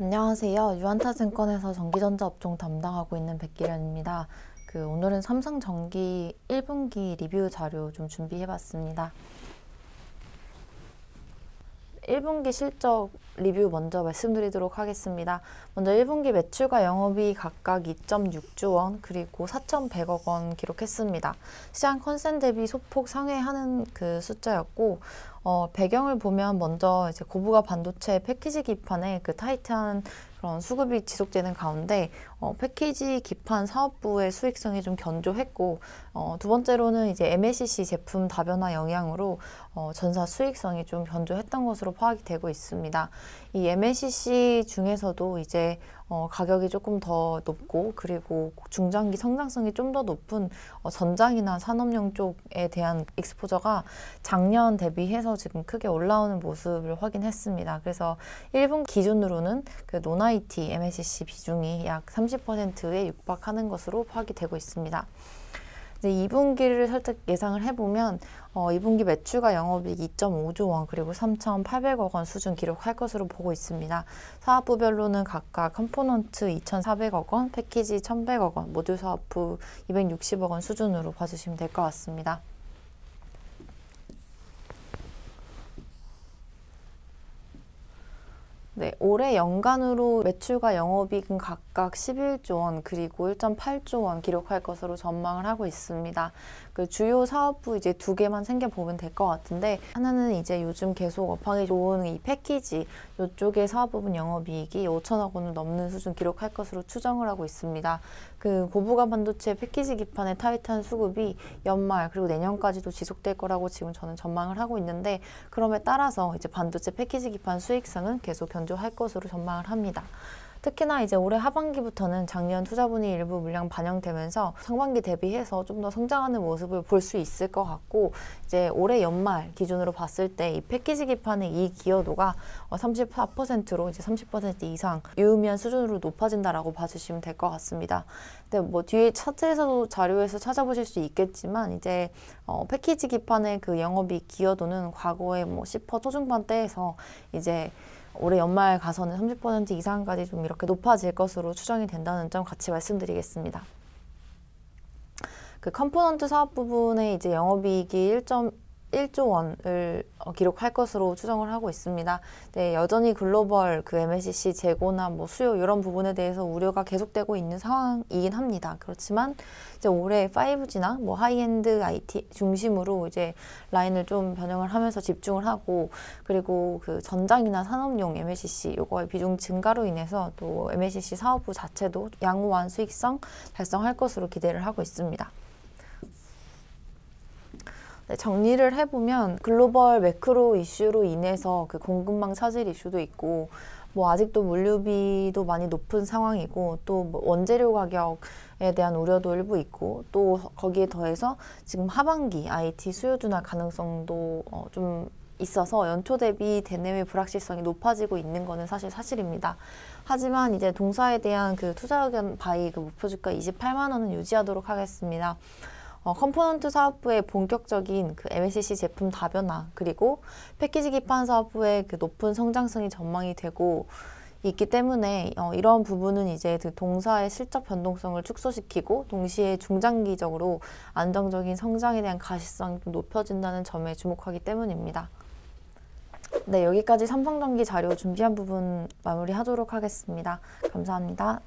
안녕하세요. 유한타증권에서 전기전자 업종 담당하고 있는 백기련입니다. 그 오늘은 삼성전기 1분기 리뷰 자료 좀 준비해봤습니다. 1분기 실적 리뷰 먼저 말씀드리도록 하겠습니다. 먼저 1분기 매출과 영업이 각각 2.6조 원 그리고 4,100억 원 기록했습니다. 시장 컨센 대비 소폭 상회하는 그 숫자였고 어, 배경을 보면 먼저 이제 고부가 반도체 패키지 기판의 그 타이탄 그런 수급이 지속되는 가운데 어, 패키지 기판 사업부의 수익성이 좀 견조했고 어, 두 번째로는 이제 MLCC 제품 다변화 영향으로 어, 전사 수익성이 좀 견조했던 것으로 파악이 되고 있습니다. 이 MLCC 중에서도 이제 어, 가격이 조금 더 높고 그리고 중장기 성장성이 좀 더 높은 어, 전장이나 산업용 쪽에 대한 익스포저가 작년 대비해서 지금 크게 올라오는 모습을 확인했습니다. 그래서 1분 기준으로는 그 노나이티 MSCC 비중이 약 30%에 육박하는 것으로 파악이 되고 있습니다. 이데 2분기를 살짝 예상을 해보면 어, 2분기 매출과 영업이익 2.5조 원 그리고 3,800억 원 수준 기록할 것으로 보고 있습니다. 사업부별로는 각각 컴포넌트 2,400억 원, 패키지 1,100억 원, 모듈 사업부 260억 원 수준으로 봐주시면 될 것 같습니다. 네, 올해 연간으로 매출과 영업이익은 각각 11조 원 그리고 1.8조 원 기록할 것으로 전망을 하고 있습니다. 그 주요 사업부 이제 두 개만 생겨 보면 될 것 같은데 하나는 이제 요즘 계속 업황이 좋은 이 패키지 요쪽의 사업 부분 영업이익이 5천억 원을 넘는 수준 기록할 것으로 추정을 하고 있습니다. 그 고부가 반도체 패키지 기판의 타이탄 수급이 연말 그리고 내년까지도 지속될 거라고 지금 저는 전망을 하고 있는데 그럼에 따라서 이제 반도체 패키지 기판 수익성은 계속 견 견조할 것으로 전망을 합니다. 특히나 이제 올해 하반기부터는 작년 투자분이 일부 물량 반영되면서 상반기 대비해서 좀 더 성장하는 모습을 볼 수 있을 것 같고 이제 올해 연말 기준으로 봤을 때 이 패키지 기판의 이 기여도가 34%로 어, 이제 30% 이상 유의미한 수준으로 높아진다라고 봐주시면 될 것 같습니다. 근데 뭐 뒤에 차트에서도 자료에서 찾아보실 수 있겠지만 이제 어 패키지 기판의 그영업이 기여도는 과거에 뭐10% 초중반대에서 이제 올해 연말 가서는 30% 이상까지 좀 이렇게 높아질 것으로 추정이 된다는 점 같이 말씀드리겠습니다. 그 컴포넌트 사업 부분에 이제 영업이익이 1 1조 원을 어, 기록할 것으로 추정을 하고 있습니다. 네, 여전히 글로벌 그 MLCC 재고나 뭐 수요 이런 부분에 대해서 우려가 계속되고 있는 상황이긴 합니다. 그렇지만 이제 올해 5G나 뭐 하이엔드 IT 중심으로 이제 라인을 좀 변형을 하면서 집중을 하고 그리고 그 전장이나 산업용 MLCC 요거의 비중 증가로 인해서 또 MLCC 사업부 자체도 양호한 수익성 달성할 것으로 기대를 하고 있습니다. 네, 정리를 해보면 글로벌 매크로 이슈로 인해서 그 공급망 차질 이슈도 있고 뭐 아직도 물류비도 많이 높은 상황이고 또뭐 원재료 가격에 대한 우려도 일부 있고 또 거기에 더해서 지금 하반기 IT 수요 둔화 가능성도 어좀 있어서 연초 대비 대내외 불확실성이 높아지고 있는 거는 사실 사실입니다. 하지만 이제 동사에 대한 그 투자 의견 바이 그 목표 주가 28만 원은 유지하도록 하겠습니다. 어, 컴포넌트 사업부의 본격적인 그 MSCC 제품 다변화 그리고 패키지 기판 사업부의 그 높은 성장성이 전망이 되고 있기 때문에 어, 이런 부분은 이제 그 동사의 실적 변동성을 축소시키고 동시에 중장기적으로 안정적인 성장에 대한 가시성이 좀 높여진다는 점에 주목하기 때문입니다. 네, 여기까지 삼성전기 자료 준비한 부분 마무리하도록 하겠습니다. 감사합니다.